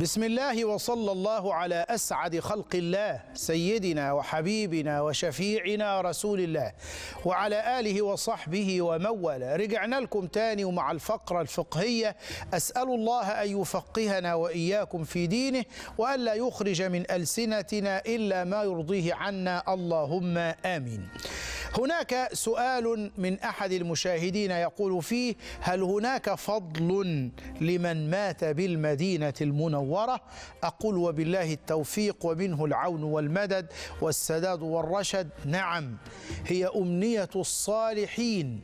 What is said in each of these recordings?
بسم الله وصلى الله على اسعد خلق الله سيدنا وحبيبنا وشفيعنا رسول الله وعلى اله وصحبه ومن والاه رجعنا لكم تاني ومع الفقره الفقهيه اسال الله ان يفقهنا واياكم في دينه والا يخرج من السنتنا الا ما يرضيه عنا اللهم امين هناك سؤال من أحد المشاهدين يقول فيه هل هناك فضل لمن مات بالمدينة المنورة أقول وبالله التوفيق ومنه العون والمدد والسداد والرشد نعم هي أمنية الصالحين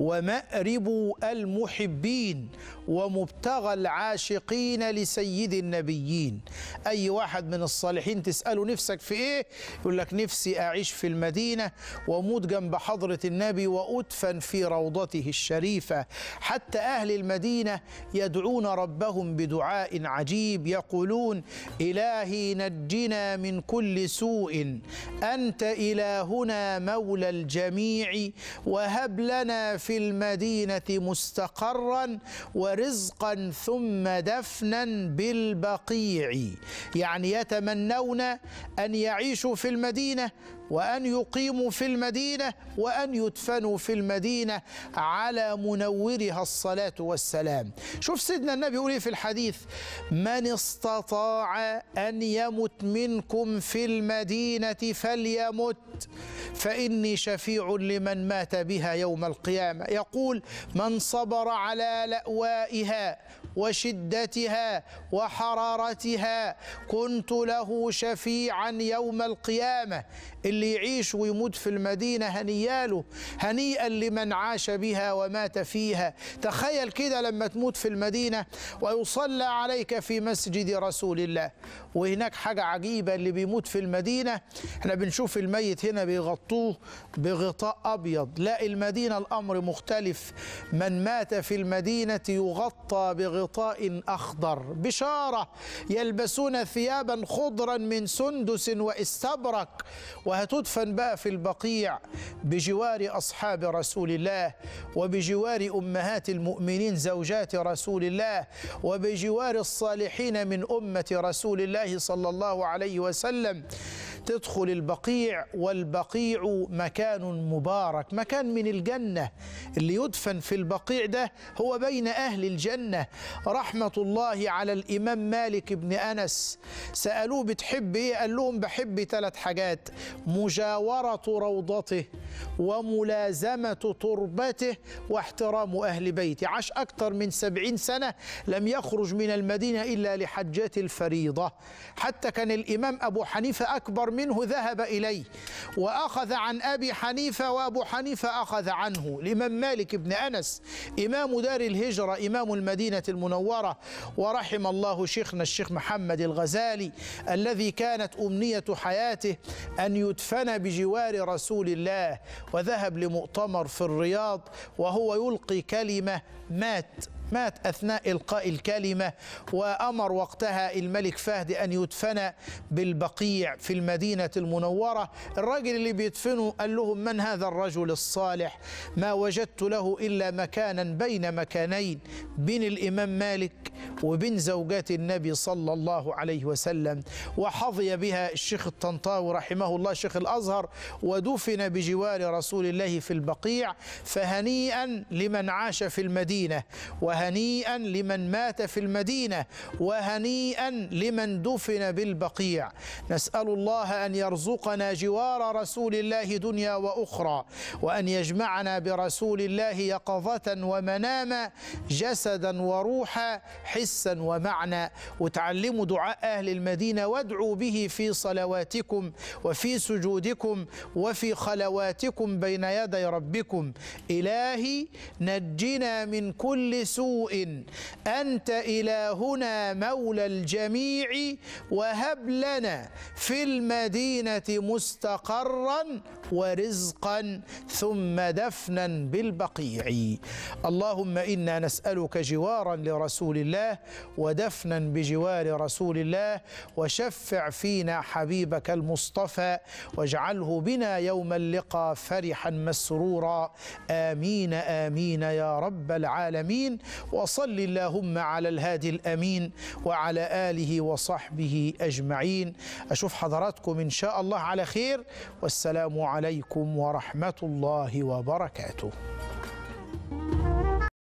ومأرب المحبين ومبتغى العاشقين لسيد النبيين أي واحد من الصالحين تسأله نفسك في إيه يقول لك نفسي أعيش في المدينة وأموت جنب حضرة النبي وأدفن في روضته الشريفة حتى أهل المدينة يدعون ربهم بدعاء عجيب يقولون إلهي نجنا من كل سوء أنت إلهنا مولى الجميع وهب لنا في المدينه مستقرا ورزقا ثم دفنا بالبقيع يعني يتمنون ان يعيشوا في المدينه وأن يقيموا في المدينة وأن يدفنوا في المدينة على منورها الصلاة والسلام شوف سيدنا النبي يقول إيه في الحديث من استطاع أن يمت منكم في المدينة فليمت فإني شفيع لمن مات بها يوم القيامة يقول من صبر على لأوائها وشدتها وحرارتها كنت له شفيعا يوم القيامة اللي يعيش ويموت في المدينة هنياله هنيئا لمن عاش بها ومات فيها تخيل كده لما تموت في المدينة ويصلى عليك في مسجد رسول الله وهناك حاجة عجيبة اللي بيموت في المدينة احنا بنشوف الميت هنا بيغطوه بغطاء أبيض لا المدينة الأمر مختلف من مات في المدينة يغطى بغطاء غطاء أخضر بشارة يلبسون ثيابا خضرا من سندس وإستبرق وهتدفن بقى في البقيع بجوار أصحاب رسول الله وبجوار أمهات المؤمنين زوجات رسول الله وبجوار الصالحين من أمة رسول الله صلى الله عليه وسلم تدخل البقيع والبقيع مكان مبارك مكان من الجنة اللي يدفن في البقيع ده هو بين أهل الجنة رحمة الله على الإمام مالك بن أنس سألوه بتحب إيه قال لهم بحب ثلاث حاجات مجاورة روضته وملازمة تربته واحترام أهل بيتي عاش أكثر من سبعين سنة لم يخرج من المدينة إلا لحجات الفريضة حتى كان الإمام أبو حنيفة أكبر منه ذهب إليه وأخذ عن أبي حنيفة وأبو حنيفة أخذ عنه الإمام مالك بن أنس إمام دار الهجرة إمام المدينة المنورة ورحم الله شيخنا الشيخ محمد الغزالي الذي كانت أمنية حياته أن يدفن بجوار رسول الله وذهب لمؤتمر في الرياض وهو يلقي كلمة مات مات أثناء إلقاء الكلمة وأمر وقتها الملك فهد أن يدفن بالبقيع في المدينة المنورة الراجل اللي بيدفنه قال لهم من هذا الرجل الصالح ما وجدت له إلا مكانا بين مكانين بين الإمام مالك وبين زوجات النبي صلى الله عليه وسلم وحظي بها الشيخ الطنطاوي رحمه الله شيخ الأزهر ودفن بجوار رسول الله في البقيع فهنيئا لمن عاش في المدينة و وهنيئا لمن مات في المدينة وهنيئا لمن دفن بالبقيع نسأل الله أن يرزقنا جوار رسول الله دنيا وأخرى وأن يجمعنا برسول الله يقظة ومناما جسدا وروحا حسا ومعنى وتعلموا دعاء أهل المدينة وادعوا به في صلواتكم وفي سجودكم وفي خلواتكم بين يدي ربكم إلهي نجنا من كل سوء سوء أنت إلهنا مولى الجميع وهب لنا في المدينة مستقرا ورزقا ثم دفنا بالبقيع اللهم إنا نسألك جوارا لرسول الله ودفنا بجوار رسول الله وشفع فينا حبيبك المصطفى واجعله بنا يوم اللقاء فرحا مسرورا آمين آمين يا رب العالمين وصل اللهم على الهادي الأمين وعلى آله وصحبه أجمعين أشوف حضراتكم إن شاء الله على خير والسلام عليكم ورحمة الله وبركاته